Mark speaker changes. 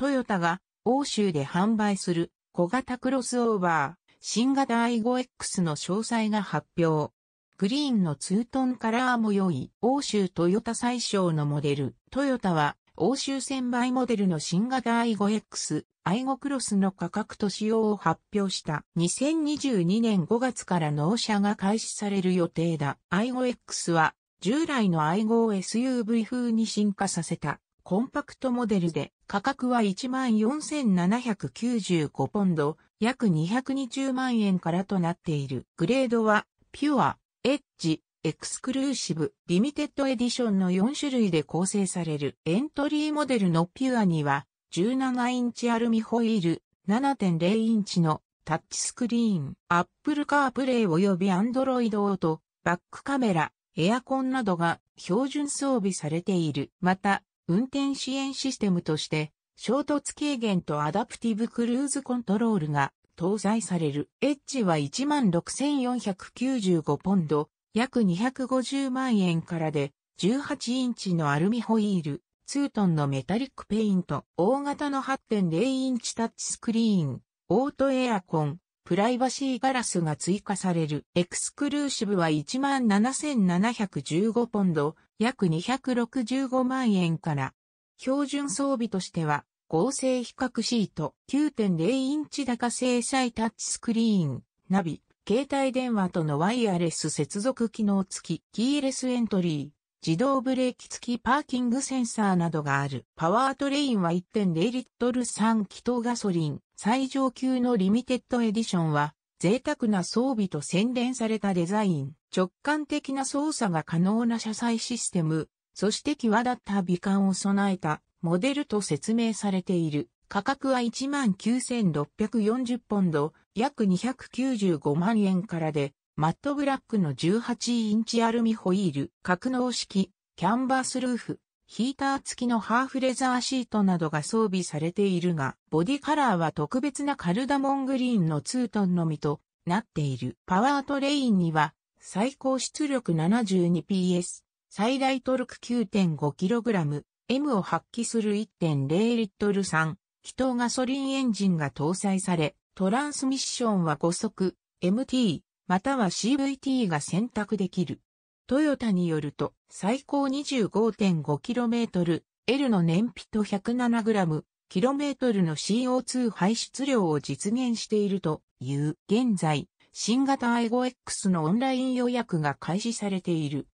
Speaker 1: トヨタが欧州で販売する小型クロスオーバー、新型 i5X の詳細が発表。グリーンのツートンカラーも良い欧州トヨタ最小のモデル、トヨタは欧州専売モデルの新型 i5X、i5 クロスの価格と仕様を発表した。2022年5月から納車が開始される予定だ。i5X は従来の i5SUV 風に進化させたコンパクトモデルで、価格は14,795ポンド、約220万円からとなっている。グレードは、ピュア、エッジ、エクスクルーシブ、リミテッドエディションの4種類で構成される。エントリーモデルのピュアには、17インチアルミホイール、7.0インチのタッチスクリーン、Apple CarPlay 及び Android Auto、バックカメラ、エアコンなどが標準装備されている。また、運転支援システムとして、衝突軽減とアダプティブクルーズコントロールが搭載される。エッジは16,495ポンド、約250万円からで、18インチのアルミホイール、2トンのメタリックペイント、大型の8.0インチタッチスクリーン、オートエアコン、プライバシーガラスが追加される。エクスクルーシブは17,715ポンド、約265万円から。標準装備としては、合成比較シート、9.0インチ高精細タッチスクリーン、ナビ、携帯電話とのワイヤレス接続機能付き、キーレスエントリー、自動ブレーキ付きパーキングセンサーなどがある。パワートレインは1.0リットル3気筒ガソリン。最上級のリミテッドエディションは、贅沢な装備と洗練されたデザイン。直感的な操作が可能な車載システム。そして際立った美観を備えたモデルと説明されている。価格は19,640ポンド、約295万円からで、マットブラックの18インチアルミホイール、格納式、キャンバスルーフ、ヒーター付きのハーフレザーシートなどが装備されているが、ボディカラーは特別なカルダモングリーンのツートンのみとなっている。パワートレインには、最高出力 72PS、最大トルク 9.5kg、M を発揮する1.0リットル気筒ガソリンエンジンが搭載され、トランスミッションは5速、MT、または CVT が選択できる。トヨタによると、最高 25.5km、L の燃費と 107g、km の CO2 排出量を実現しているという、現在、新型 i5X のオンライン予約が開始されている。